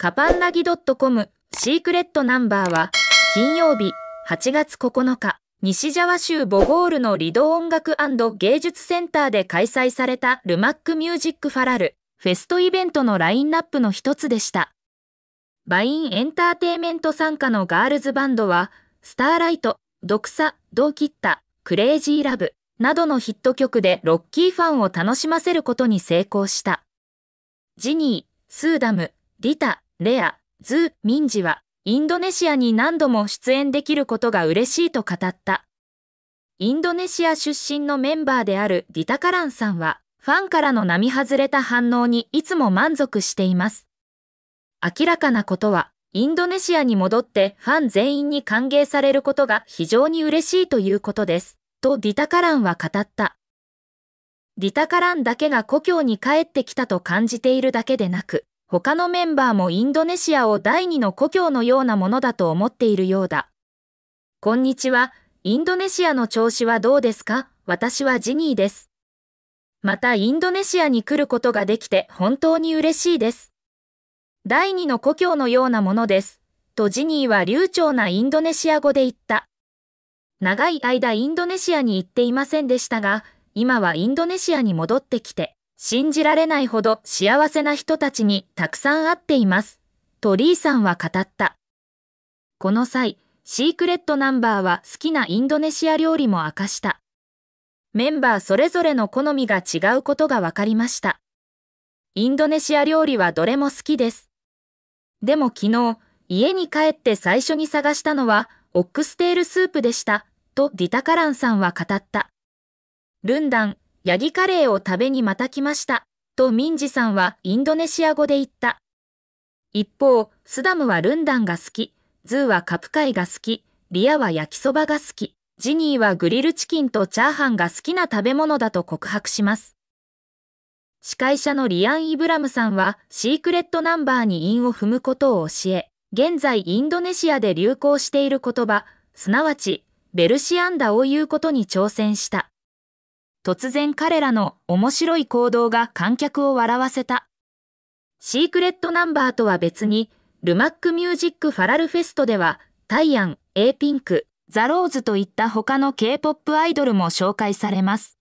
カパンナギドットコムシークレットナンバーは金曜日8月9日西ジャワ州ボゴールのリド音楽芸術センターで開催されたルマックミュージックファラルフェストイベントのラインナップの一つでした。バインエンターテイメント参加のガールズバンドはスターライト、ドクサ、ドーキッタ、クレイジーラブなどのヒット曲でロッキーファンを楽しませることに成功した。ジニー、スーダム、リタ、レア、ズー・ミンジは、インドネシアに何度も出演できることが嬉しいと語った。インドネシア出身のメンバーであるディタカランさんは、ファンからの並外れた反応にいつも満足しています。明らかなことは、インドネシアに戻ってファン全員に歓迎されることが非常に嬉しいということです。とディタカランは語った。ディタカランだけが故郷に帰ってきたと感じているだけでなく、他のメンバーもインドネシアを第二の故郷のようなものだと思っているようだ。こんにちは、インドネシアの調子はどうですか私はジニーです。またインドネシアに来ることができて本当に嬉しいです。第二の故郷のようなものです。とジニーは流暢なインドネシア語で言った。長い間インドネシアに行っていませんでしたが、今はインドネシアに戻ってきて、信じられないほど幸せな人たちにたくさん会っています。とリーさんは語った。この際、シークレットナンバーは好きなインドネシア料理も明かした。メンバーそれぞれの好みが違うことが分かりました。インドネシア料理はどれも好きです。でも昨日、家に帰って最初に探したのは、オックステールスープでした、とディタカランさんは語った。ルンダン、ヤギカレーを食べにまた来ました、とミンジさんはインドネシア語で言った。一方、スダムはルンダンが好き、ズーはカプカイが好き、リアは焼きそばが好き、ジニーはグリルチキンとチャーハンが好きな食べ物だと告白します。司会者のリアン・イブラムさんはシークレットナンバーに韻を踏むことを教え、現在インドネシアで流行している言葉、すなわちベルシアンダを言うことに挑戦した。突然彼らの面白い行動が観客を笑わせた。シークレットナンバーとは別に、ルマックミュージックファラルフェストでは、タイアン、エーピンク、ザローズといった他の K-POP アイドルも紹介されます。